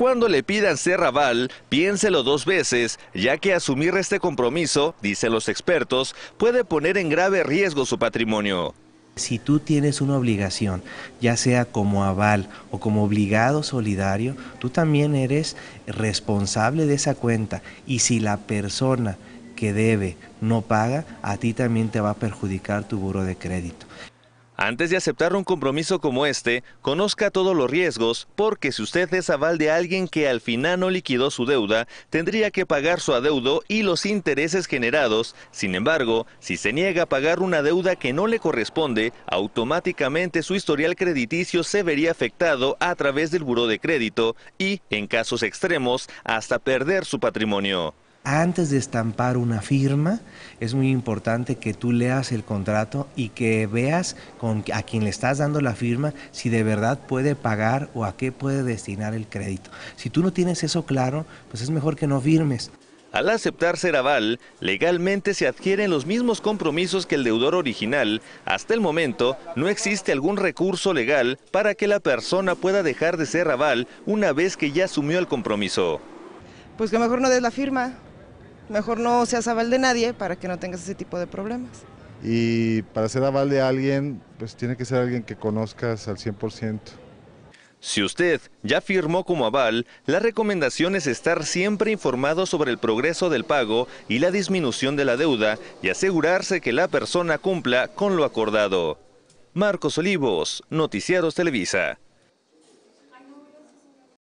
Cuando le pidan ser aval, piénselo dos veces, ya que asumir este compromiso, dicen los expertos, puede poner en grave riesgo su patrimonio. Si tú tienes una obligación, ya sea como aval o como obligado solidario, tú también eres responsable de esa cuenta y si la persona que debe no paga, a ti también te va a perjudicar tu buro de crédito. Antes de aceptar un compromiso como este, conozca todos los riesgos, porque si usted es aval de alguien que al final no liquidó su deuda, tendría que pagar su adeudo y los intereses generados. Sin embargo, si se niega a pagar una deuda que no le corresponde, automáticamente su historial crediticio se vería afectado a través del buró de crédito y, en casos extremos, hasta perder su patrimonio antes de estampar una firma, es muy importante que tú leas el contrato y que veas con a quien le estás dando la firma si de verdad puede pagar o a qué puede destinar el crédito. Si tú no tienes eso claro, pues es mejor que no firmes. Al aceptar ser aval, legalmente se adquieren los mismos compromisos que el deudor original. Hasta el momento, no existe algún recurso legal para que la persona pueda dejar de ser aval una vez que ya asumió el compromiso. Pues que mejor no des la firma, Mejor no seas aval de nadie para que no tengas ese tipo de problemas. Y para ser aval de alguien, pues tiene que ser alguien que conozcas al 100%. Si usted ya firmó como aval, la recomendación es estar siempre informado sobre el progreso del pago y la disminución de la deuda y asegurarse que la persona cumpla con lo acordado. Marcos Olivos, Noticieros Televisa.